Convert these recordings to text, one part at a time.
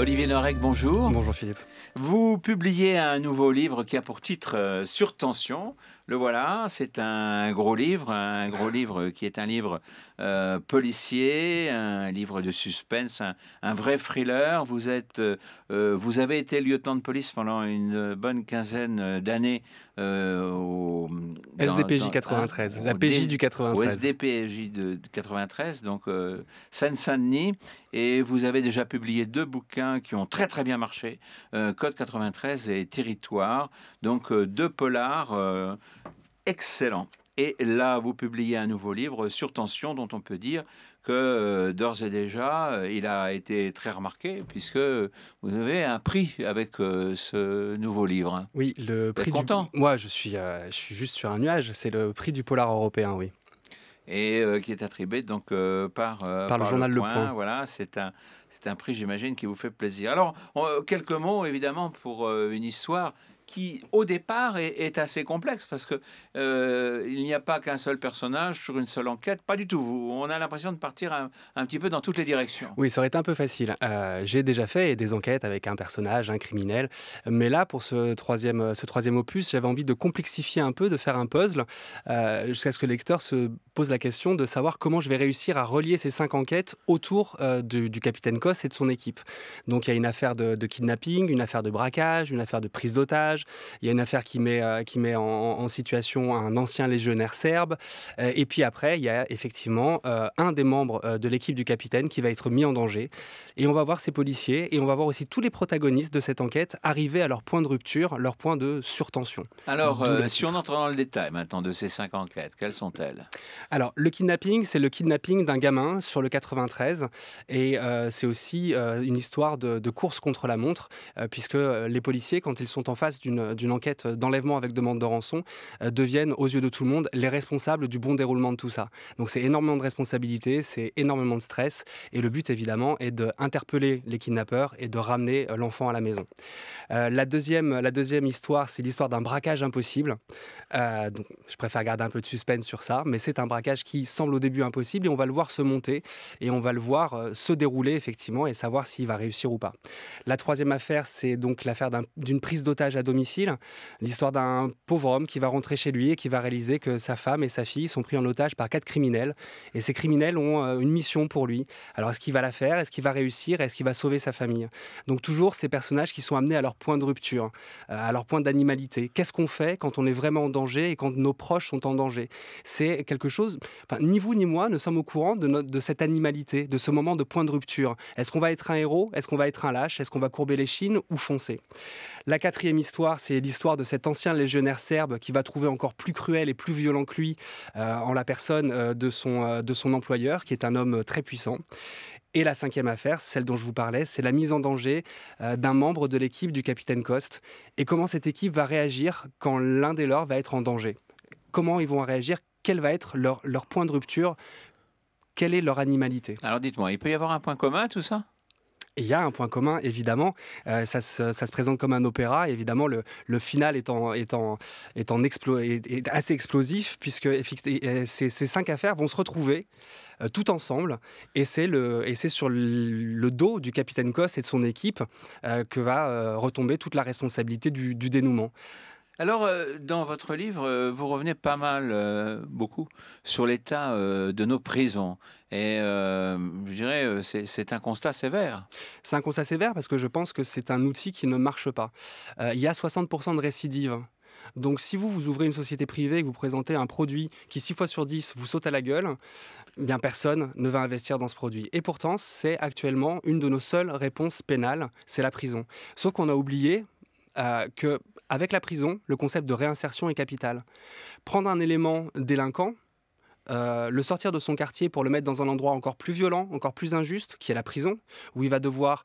Olivier Norek, bonjour. Bonjour Philippe. Vous publiez un nouveau livre qui a pour titre Surtension. Euh, Sur le voilà, c'est un gros livre, un gros livre qui est un livre euh, policier, un livre de suspense, un, vrai thriller. Vous, êtes, euh, euh, vous avez été lieutenant de police pendant une bonne quinzaine d'années au SDPJ 93, ah, la PJ du 93. SDPJ de, 93, donc Seine-Saint-Denis. Et vous avez déjà publié deux bouquins qui ont très très bien marché, Code 93 et Territoire. Donc deux polars excellent. Et là, vous publiez un nouveau livre sur tension dont on peut dire que euh, d'ores et déjà, euh, il a été très remarqué puisque vous avez un prix avec euh, ce nouveau livre. Oui, le prix. du content. Moi, je suis, je suis juste sur un nuage. C'est le prix du polar européen, oui et qui est attribué donc par, par, le journal Le Point. Voilà, c'est un c'est un prix, j'imagine, qui vous fait plaisir. Alors quelques mots évidemment pour une histoire qui, au départ, est, assez complexe parce que euh, il n'y a pas qu'un seul personnage sur une seule enquête. Pas du tout. On a l'impression de partir un, petit peu dans toutes les directions. Oui, ça aurait été un peu facile. Euh, j'ai déjà fait des enquêtes avec un personnage, un criminel, mais là, pour ce troisième, ce troisième opus, j'avais envie de complexifier un peu, de faire un puzzle, euh, jusqu'à ce que le lecteur se pose la question de savoir comment je vais réussir à relier ces cinq enquêtes autour du, capitaine Cos et de son équipe. Donc, il y a une affaire de kidnapping, une affaire de braquage, une affaire de prise d'otage il y a une affaire qui met, euh, qui met en, situation un ancien légionnaire serbe. Euh, et puis après, il y a effectivement euh, un des membres de l'équipe du capitaine qui va être mis en danger. Et on va voir ces policiers et on va voir aussi tous les protagonistes de cette enquête arriver à leur point de rupture, leur point de surtension. Alors, si on entre dans le détail maintenant de ces cinq enquêtes, quelles sont-elles Alors, le kidnapping, c'est le kidnapping d'un gamin sur le 93. Et c'est aussi une histoire de, de, course contre la montre, puisque les policiers, quand ils sont en face d'une d'une enquête d'enlèvement avec demande de rançon, euh, deviennent aux yeux de tout le monde les responsables du bon déroulement de tout ça. Donc c'est énormément de responsabilités, c'est énormément de stress, et le but évidemment est d'interpeller les kidnappeurs et de ramener euh, l'enfant à la maison. Euh, la, deuxième, la deuxième histoire, c'est l'histoire d'un braquage impossible. donc, je préfère garder un peu de suspense sur ça, mais c'est un braquage qui semble au début impossible et on va le voir se monter et on va le voir se dérouler effectivement et savoir s'il va réussir ou pas. La troisième affaire, c'est donc l'affaire d'une prise d'otage à domicile l'histoire d'un pauvre homme qui va rentrer chez lui et qui va réaliser que sa femme et sa fille sont pris en otage par quatre criminels. Et ces criminels ont euh, une mission pour lui. Alors est-ce qu'il va la faire Est-ce qu'il va réussir Est-ce qu'il va sauver sa famille Donc toujours ces personnages qui sont amenés à leur point de rupture, euh, à leur point d'animalité. Qu'est-ce qu'on fait quand on est vraiment en danger et quand nos proches sont en danger C'est quelque chose... ni vous ni moi ne sommes au courant de, de cette animalité, de ce moment de point de rupture. Est-ce qu'on va être un héros Est-ce qu'on va être un lâche Est-ce qu'on va courber les chines ou foncer La quatrième histoire c'est l'histoire de cet ancien légionnaire serbe qui va trouver encore plus cruel et plus violent que lui euh, en la personne euh, de son, euh, de son employeur, qui est un homme très puissant. Et la cinquième affaire, celle dont je vous parlais, c'est la mise en danger d'un membre de l'équipe du capitaine Coste et comment cette équipe va réagir quand l'un des leurs va être en danger. Comment ils vont réagir, quel va être leur, leur point de rupture, quelle est leur animalité. Alors dites-moi, il peut y avoir un point commun tout ça il y a un point commun, évidemment. Euh, ça, se, présente comme un opéra. évidemment, le, final est, assez explosif, puisque ces, cinq affaires vont se retrouver euh, tout ensemble. Et c'est sur le dos du capitaine Coste et de son équipe euh, que va retomber toute la responsabilité du dénouement. Alors, euh, dans votre livre, euh, vous revenez pas mal, euh, beaucoup, sur l'état de nos prisons. Et je dirais, c'est un constat sévère. C'est un constat sévère parce que je pense que c'est un outil qui ne marche pas. il y a 60% de récidive. Donc si vous, vous ouvrez une société privée et que vous présentez un produit qui 6 fois sur 10 vous saute à la gueule, eh bien personne ne va investir dans ce produit. Et pourtant, c'est actuellement une de nos seules réponses pénales, c'est la prison. Sauf qu'on a oublié, euh, que avec la prison, le concept de réinsertion est capital. Prendre un élément délinquant, euh, le sortir de son quartier pour le mettre dans un endroit encore plus violent, encore plus injuste, qui est la prison, où il va devoir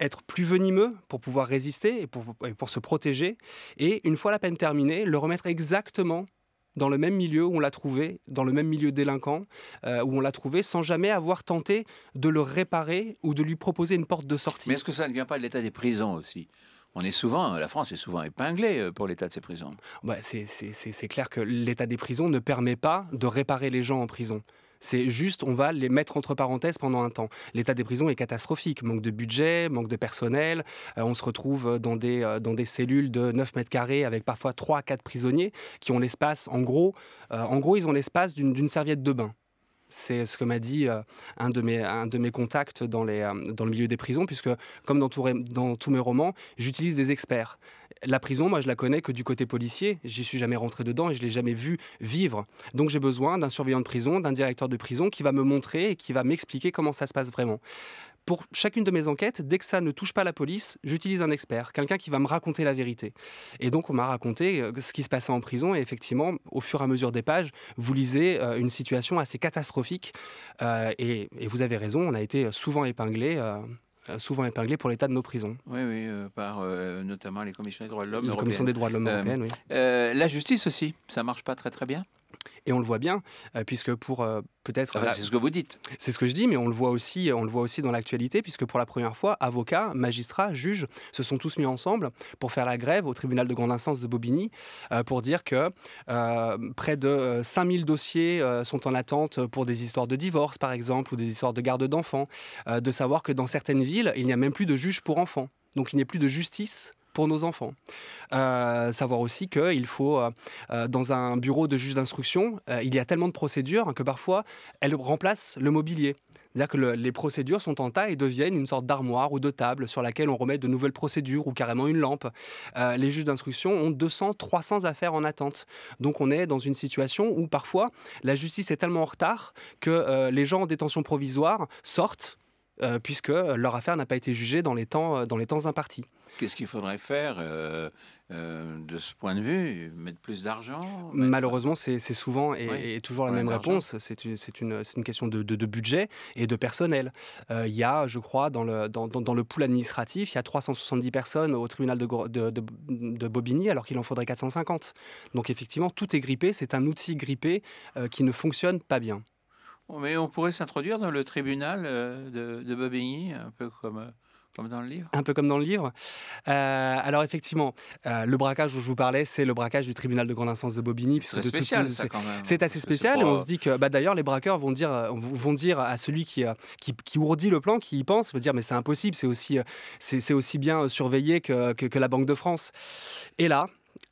être plus venimeux pour pouvoir résister et pour, se protéger, et une fois la peine terminée, le remettre exactement dans le même milieu où on l'a trouvé, dans le même milieu délinquant, euh, où on l'a trouvé sans jamais avoir tenté de le réparer ou de lui proposer une porte de sortie. Mais est-ce que ça ne vient pas de l'état des prisons aussi on est souvent, la France est souvent épinglée euh, pour l'état de ses prisons. c'est clair que l'état des prisons ne permet pas de réparer les gens en prison. C'est juste, on va les mettre entre parenthèses pendant un temps. L'état des prisons est catastrophique. Manque de budget, manque de personnel. Euh, on se retrouve dans des, euh, cellules de 9 mètres carrés avec parfois 3 à 4 prisonniers qui ont l'espace, en gros, en gros, ils ont l'espace d'une serviette de bain. C'est ce que m'a dit euh, un, de mes, un de mes contacts dans, les, euh, dans le milieu des prisons, puisque comme dans, tous mes romans, j'utilise des experts. La prison, moi, je la connais que du côté policier. J'y suis jamais rentré dedans et je l'ai jamais vu vivre. Donc, j'ai besoin d'un surveillant de prison, d'un directeur de prison qui va me montrer et qui va m'expliquer comment ça se passe vraiment pour chacune de mes enquêtes, dès que ça ne touche pas la police, j'utilise un expert, quelqu'un qui va me raconter la vérité. Et donc, on m'a raconté euh, ce qui se passait en prison. Et effectivement, au fur et à mesure des pages, vous lisez euh, une situation assez catastrophique. Euh, et, vous avez raison, on a été souvent épinglé. souvent épinglé pour l'état de nos prisons. Oui, oui, par notamment les commissions des droits de l'homme. La commission des droits de l'homme oui. la justice aussi, ça marche pas très très bien et on le voit bien, euh, puisque pour euh, peut-être. Ah bah, c'est ce que vous dites. C'est ce que je dis, mais on le voit aussi, euh, on le voit aussi dans l'actualité, puisque pour la première fois, avocats, magistrats, juges se sont tous mis ensemble pour faire la grève au tribunal de grande instance de Bobigny, pour dire que près de 5000 dossiers sont en attente pour des histoires de divorce, par exemple, ou des histoires de garde d'enfants, de savoir que dans certaines villes, il n'y a même plus de juges pour enfants. Donc il n'y a plus de justice pour nos enfants. Euh, savoir aussi qu'il faut, euh, euh, dans un bureau de juge d'instruction, il y a tellement de procédures que parfois, elles remplacent le mobilier. C'est-à-dire que les procédures sont en tas et deviennent une sorte d'armoire ou de table sur laquelle on remet de nouvelles procédures ou carrément une lampe. les juges d'instruction ont 200, 300 affaires en attente. Donc on est dans une situation où parfois la justice est tellement en retard que les gens en détention provisoire sortent euh, puisque leur affaire n'a pas été jugée dans les temps, euh, dans les temps impartis. Qu'est-ce qu'il faudrait faire euh, de ce point de vue Mettre plus d'argent Malheureusement, c'est souvent et, toujours la même réponse. C'est une, question de, budget et de personnel. Il y a, je crois, dans le, pool administratif, il y a 370 personnes au tribunal de Bobigny, alors qu'il en faudrait 450. Donc effectivement, tout est grippé. C'est un outil grippé qui ne fonctionne pas bien. Mais on pourrait s'introduire dans le tribunal euh, de, Bobigny, un peu comme euh, comme dans le livre. Un peu comme dans le livre. Euh, alors effectivement, le braquage dont je vous parlais, c'est le braquage du tribunal de grande instance de Bobigny. C'est spécial, C'est assez spécial. Et on se dit que, bah, d'ailleurs, les braqueurs vont dire, vont dire à celui qui, qui, ourdit le plan, qui y pense, dire, mais c'est impossible, c'est aussi, c'est, aussi bien surveillé que, que, la Banque de France. Et là,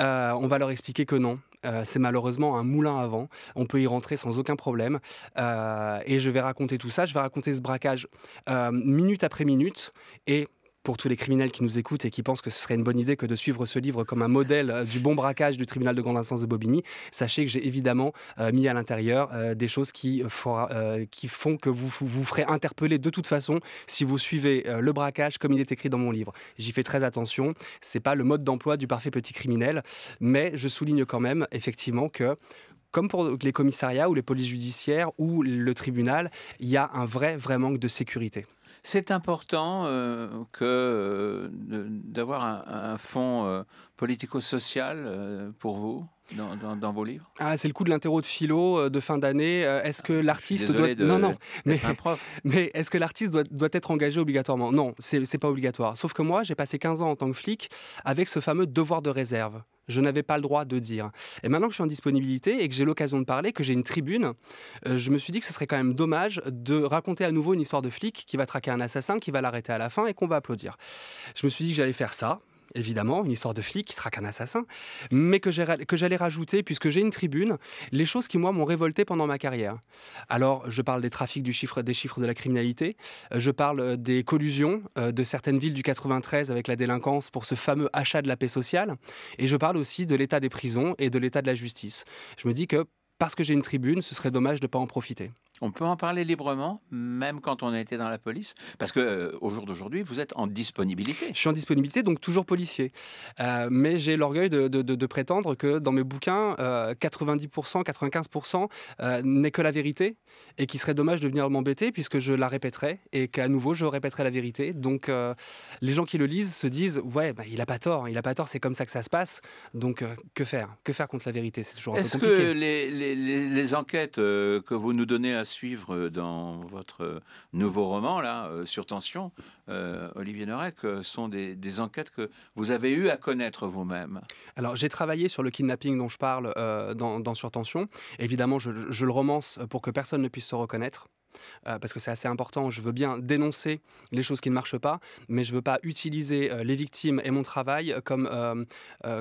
on va leur expliquer que non, euh, c'est malheureusement un moulin à vent. On peut y rentrer sans aucun problème. Euh, et je vais raconter tout ça. Je vais raconter ce braquage euh, minute après minute. Et pour tous les criminels qui nous écoutent et qui pensent que ce serait une bonne idée que de suivre ce livre comme un modèle euh, du bon braquage du tribunal de grande instance de Bobigny, sachez que j'ai évidemment euh, mis à l'intérieur euh, des choses qui, font que vous vous ferez interpeller de toute façon si vous suivez le braquage comme il est écrit dans mon livre. J'y fais très attention. C'est pas le mode d'emploi du parfait petit criminel, mais je souligne quand même effectivement que comme pour les commissariats ou les polices judiciaires ou le tribunal, il y a un vrai, vrai manque de sécurité. C'est important euh, que euh, d'avoir un, un fonds euh, politico-social pour vous dans, vos livres ah, c'est le coup de l'interro de philo euh, de fin d'année. Euh, est-ce ah, que l'artiste doit non non mais mais est-ce que l'artiste doit, doit, être engagé obligatoirement Non, c'est pas obligatoire. Sauf que moi, j'ai passé 15 ans en tant que flic avec ce fameux devoir de réserve. Je n'avais pas le droit de dire. Et maintenant que je suis en disponibilité et que j'ai l'occasion de parler, que j'ai une tribune, euh, je me suis dit que ce serait quand même dommage de raconter à nouveau une histoire de flic qui va traquer un assassin, qui va l'arrêter à la fin et qu'on va applaudir. Je me suis dit que j'allais faire ça, évidemment, une histoire de flic qui sera qu'un assassin, mais que j'allais rajouter, puisque j'ai une tribune, les choses qui, moi, m'ont révolté pendant ma carrière. Alors, je parle des trafics du chiffre, des chiffres de la criminalité, euh, je parle euh, des collusions euh, de certaines villes du 93 avec la délinquance pour ce fameux achat de la paix sociale, et je parle aussi de l'état des prisons et de l'état de la justice. Je me dis que parce que j'ai une tribune, ce serait dommage de ne pas en profiter. On peut en parler librement, même quand on a été dans la police, parce que euh, jour d'aujourd'hui, vous êtes en disponibilité. Je suis en disponibilité, donc toujours policier. Euh, mais j'ai l'orgueil de, prétendre que dans mes bouquins, 90%, euh, 95% n'est que la vérité, et qu'il serait dommage de venir m'embêter puisque je la répéterai et qu'à nouveau je répéterai la vérité. Donc les gens qui le lisent se disent ouais, bah, il n'a pas tort, il a pas tort, c'est comme ça que ça se passe. Donc que faire Que faire contre la vérité C'est toujours un peu compliqué. Est-ce que les, enquêtes que vous nous donnez à suivre euh, dans votre euh, nouveau roman, là, euh, sur tension, Olivier Norek, sont des, enquêtes que vous avez eu à connaître vous-même. Alors, j'ai travaillé sur le kidnapping dont je parle dans, Sur tension. Évidemment, je, le romance pour que personne ne puisse se reconnaître. parce que c'est assez important. Je veux bien dénoncer les choses qui ne marchent pas, mais je ne veux pas utiliser les victimes et mon travail comme,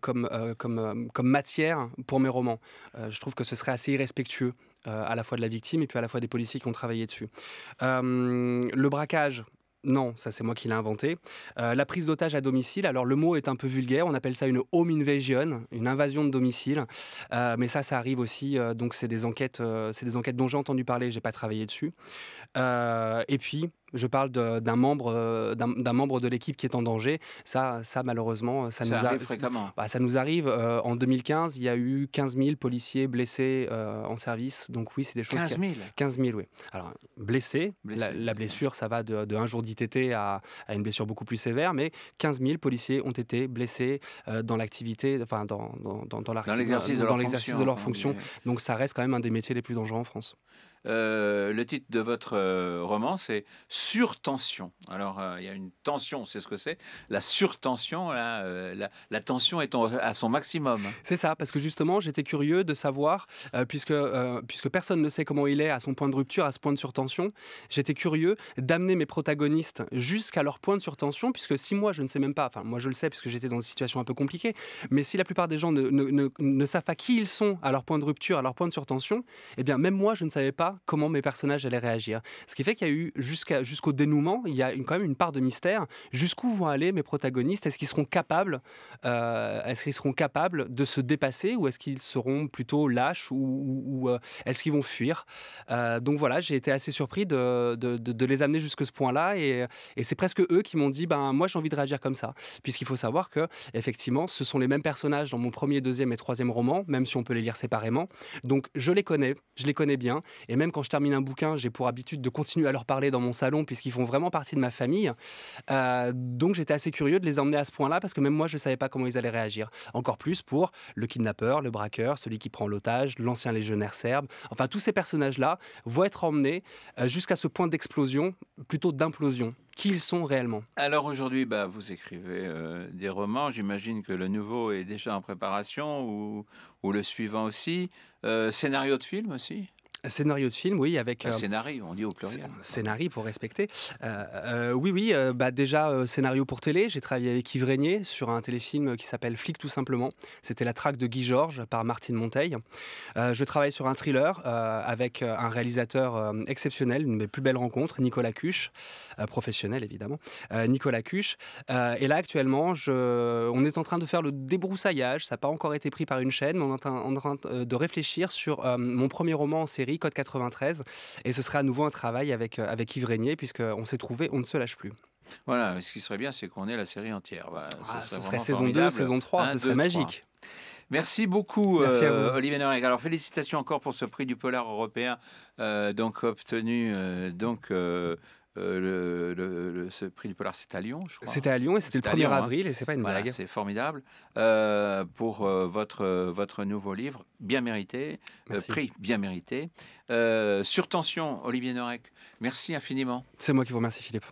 comme, comme, comme, matière pour mes romans. je trouve que ce serait assez irrespectueux euh, à la fois de la victime et puis à la fois des policiers qui ont travaillé dessus. Euh, le braquage, non, ça c'est moi qui l'ai inventé. Euh, la prise d'otage à domicile, alors le mot est un peu vulgaire, on appelle ça une home invasion, une invasion de domicile. mais ça, ça arrive aussi, donc c'est des enquêtes, c'est des enquêtes dont j'ai entendu parler, j'ai pas travaillé dessus. Euh, et puis, je parle d'un membre, euh, d'un membre de l'équipe qui est en danger. Ça, ça malheureusement, ça, nous arrive ça nous arrive. Bah, euh, en 2015, il y a eu 15 000 policiers blessés en service. Donc oui, c'est des choses. 15 000. 15 000, oui. Alors blessés. la, blessure, ça va de, un jour d'ITT à, une blessure beaucoup plus sévère, mais 15 000 policiers ont été blessés dans l'activité, enfin dans dans, dans, dans l'exercice de leur hein, fonction. Donc ça reste quand même un des métiers les plus dangereux en France. Euh, le titre de votre euh, roman, c'est Surtension. Alors, euh, il y a une tension, c'est ce que c'est. La surtension, la, tension est à son maximum. C'est ça, parce que justement, j'étais curieux de savoir, puisque, puisque personne ne sait comment il est à son point de rupture, à ce point de surtension, j'étais curieux d'amener mes protagonistes jusqu'à leur point de surtension, puisque si moi, je ne sais même pas, enfin, moi, je le sais, puisque j'étais dans une situation un peu compliquée, mais si la plupart des gens ne, ne savent pas qui ils sont à leur point de rupture, à leur point de surtension, eh bien, même moi, je ne savais pas comment mes personnages allaient réagir. Ce qui fait qu'il y a eu jusqu'au dénouement, il y a quand même une part de mystère. Jusqu'où vont aller mes protagonistes Est-ce qu'ils seront capables euh, Est-ce qu'ils seront capables de se dépasser ou est-ce qu'ils seront plutôt lâches ou, euh, est-ce qu'ils vont fuir euh, Donc voilà, j'ai été assez surpris de, les amener jusque ce point-là et, et c'est presque eux qui m'ont dit ben moi j'ai envie de réagir comme ça, puisqu'il faut savoir que effectivement ce sont les mêmes personnages dans mon premier, deuxième et troisième roman, même si on peut les lire séparément. Donc je les connais, je les connais bien et même quand je termine un bouquin, j'ai pour habitude de continuer à leur parler dans mon salon puisqu'ils font vraiment partie de ma famille. Euh, donc j'étais assez curieux de les emmener à ce point-là parce que même moi, je ne savais pas comment ils allaient réagir. Encore plus pour le kidnappeur, le braqueur, celui qui prend l'otage, l'ancien légionnaire serbe. Enfin, tous ces personnages-là vont être emmenés euh, jusqu'à ce point d'explosion, plutôt d'implosion qui ils sont réellement. Alors aujourd'hui, bah, vous écrivez euh, des romans. J'imagine que le nouveau est déjà en préparation ou, le suivant aussi. scénario de film aussi Scénario de film, oui, avec... Ah, euh, scénario, on dit au pluriel. Scénario, pour respecter. Euh, euh, oui, oui, bah déjà, scénario pour télé, j'ai travaillé avec Yves Régnier sur un téléfilm qui s'appelle Flic tout simplement. C'était la traque de Guy Georges par Martine Monteil. je travaille sur un thriller avec un réalisateur exceptionnel, une de mes plus belles rencontres, Nicolas Cuche, professionnel évidemment, Nicolas Cuche. et là, actuellement, on est en train de faire le débroussaillage, ça n'a pas encore été pris par une chaîne, mais on est en train de réfléchir sur mon premier roman en série Code 93. Et ce sera à nouveau un travail avec, euh, avec Yves puisque puisqu'on s'est trouvé, on ne se lâche plus. Voilà, ce qui serait bien, c'est qu'on ait la série entière. Ah, ce serait, saison 2, saison 3, ce serait magique. Merci beaucoup, Merci euh, Olivier Norek. Alors, félicitations encore pour ce prix du polar européen, euh, donc obtenu donc euh, le, le, ce prix du Polar, c'était à Lyon, je crois. C'était à Lyon et hein. c'était le 1er hein. avril, et c'est pas une blague. C'est formidable euh, pour euh, votre, votre nouveau livre, bien mérité, prix bien mérité. sur tension, Olivier Norek, merci infiniment. C'est moi qui vous remercie, Philippe.